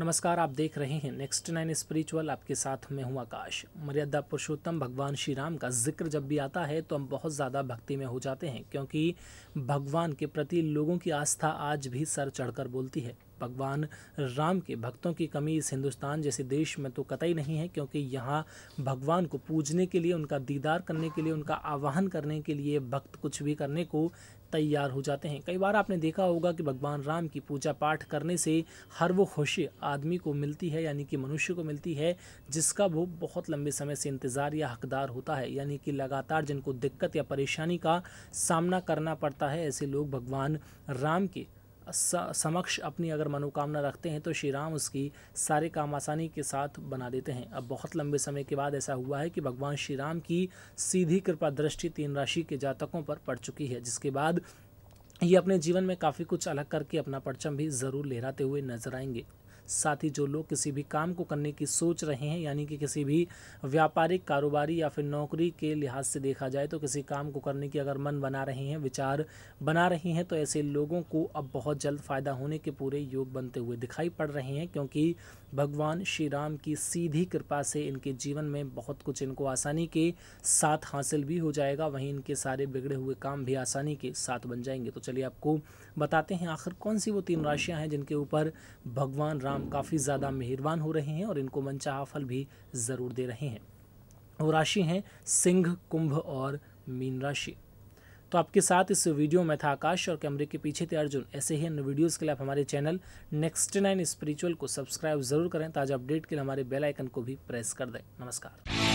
नमस्कार आप देख रहे हैं नेक्स्ट नाइन स्पिरिचुअल आपके साथ मैं हूं आकाश मर्यादा पुरुषोत्तम भगवान श्री राम का जिक्र जब भी आता है तो हम बहुत ज़्यादा भक्ति में हो जाते हैं क्योंकि भगवान के प्रति लोगों की आस्था आज भी सर चढ़कर बोलती है भगवान राम के भक्तों की कमी इस हिंदुस्तान जैसे देश में तो कतई नहीं है क्योंकि यहाँ भगवान को पूजने के लिए उनका दीदार करने के लिए उनका आवाहन करने के लिए भक्त कुछ भी करने को तैयार हो जाते हैं कई बार आपने देखा होगा कि भगवान राम की पूजा पाठ करने से हर वो खुशी आदमी को मिलती है यानी कि मनुष्य को मिलती है जिसका वो बहुत लंबे समय से इंतज़ार या हकदार होता है यानी कि लगातार जिनको दिक्कत या परेशानी का सामना करना पड़ता है ऐसे लोग भगवान राम के समक्ष अपनी अगर मनोकामना रखते हैं तो श्री राम उसकी सारे काम आसानी के साथ बना देते हैं अब बहुत लंबे समय के बाद ऐसा हुआ है कि भगवान श्री राम की सीधी कृपा दृष्टि तीन राशि के जातकों पर पड़ चुकी है जिसके बाद ये अपने जीवन में काफ़ी कुछ अलग करके अपना परचम भी ज़रूर लहराते हुए नजर आएंगे साथ ही जो लोग किसी भी काम को करने की सोच रहे हैं यानी कि किसी भी व्यापारिक कारोबारी या फिर नौकरी के लिहाज से देखा जाए तो किसी काम को करने की अगर मन बना रहे हैं विचार बना रहे हैं तो ऐसे लोगों को अब बहुत जल्द फ़ायदा होने के पूरे योग बनते हुए दिखाई पड़ रहे हैं क्योंकि भगवान श्री राम की सीधी कृपा से इनके जीवन में बहुत कुछ इनको आसानी के साथ हासिल भी हो जाएगा वहीं इनके सारे बिगड़े हुए काम भी आसानी के साथ बन जाएंगे तो चलिए आपको बताते हैं आखिर कौन सी वो तीन राशियाँ हैं जिनके ऊपर भगवान राम राम काफ़ी ज़्यादा मेहरबान हो रहे हैं और इनको मनचाहा फल भी ज़रूर दे रहे हैं वो राशि हैं सिंह कुंभ और मीन राशि तो आपके साथ इस वीडियो में था आकाश और कैमरे के पीछे थे अर्जुन ऐसे ही अन्य वीडियोज़ के लिए आप हमारे चैनल नेक्स्ट नाइन स्पिरिचुअल को सब्सक्राइब जरूर करें ताज़ा अपडेट के लिए हमारे बेल आइकन को भी प्रेस कर दें नमस्कार